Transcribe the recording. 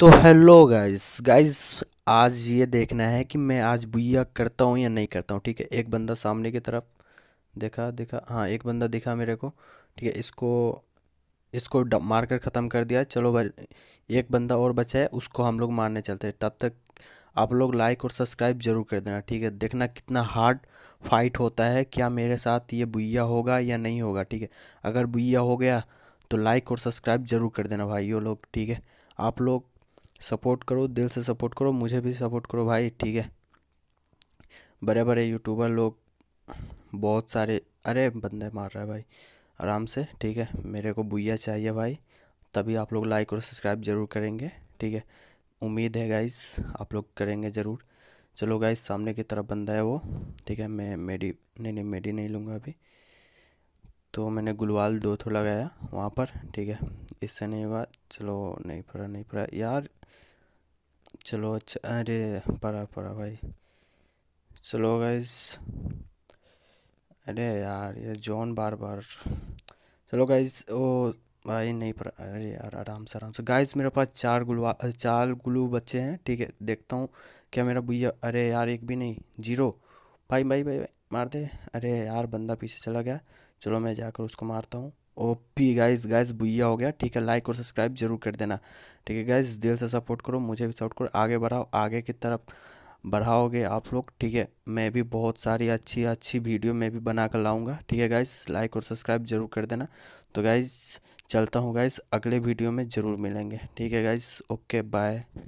तो hello guys guys आज ये देखना है कि मैं आज बुया करता हूँ या नहीं करता हूँ ठीक है एक बंदा सामने की तरफ देखा देखा हाँ एक बंदा दिखा मेरे को ठीक है इसको इसको मार कर ख़त्म कर दिया चलो भाई एक बंदा और बचा है उसको हम लोग मारने चलते हैं तब तक आप लोग लाइक और सब्सक्राइब जरूर कर देना ठीक है देखना कितना हार्ड फाइट होता है क्या मेरे साथ ये बुया होगा या नहीं होगा ठीक है अगर बुया हो गया तो लाइक और सब्सक्राइब जरूर कर देना ये लोग ठीक है आप लोग सपोर्ट करो दिल से सपोर्ट करो मुझे भी सपोर्ट करो भाई ठीक है बड़े बड़े यूट्यूबर लोग बहुत सारे अरे बंदे मार रहा है भाई आराम से ठीक है मेरे को बुइया चाहिए भाई तभी आप लोग लाइक और सब्सक्राइब ज़रूर करेंगे ठीक है उम्मीद है गाइस आप लोग करेंगे ज़रूर चलो गाइस सामने की तरफ बंदा है वो ठीक है मैं मेडी नहीं नहीं मेडी नहीं लूँगा अभी तो मैंने गुलवाल दो थो लगाया वहाँ पर ठीक है इससे नहीं होगा चलो नहीं पढ़ा नहीं पढ़ा यार चलो अच्छा अरे पढ़ा पढ़ा भाई चलो गाइस अरे यार ये जॉन बार बार चलो गाइस ओ भाई नहीं पढ़ा अरे यार आराम से आराम से गाइज मेरे पास चार गुलवा चार गुलू बच्चे हैं ठीक है देखता हूँ क्या मेरा भैया अरे यार एक भी नहीं जीरो भाई भाई भाई, भाई, भाई मार दे अरे यार बंदा पीछे चला गया चलो मैं जाकर उसको मारता हूँ ओपी गाइस गाइस भुया हो गया ठीक है लाइक और सब्सक्राइब जरूर कर देना ठीक है गाइस दिल से सपोर्ट करो मुझे भी सपोर्ट करो आगे बढ़ाओ आगे की तरफ बढ़ाओगे आप लोग ठीक है मैं भी बहुत सारी अच्छी अच्छी वीडियो मैं भी बना कर लाऊँगा ठीक है गाइस लाइक और सब्सक्राइब जरूर कर देना तो गाइज चलता हूँ गाइज़ अगले वीडियो में ज़रूर मिलेंगे ठीक है गाइज ओके बाय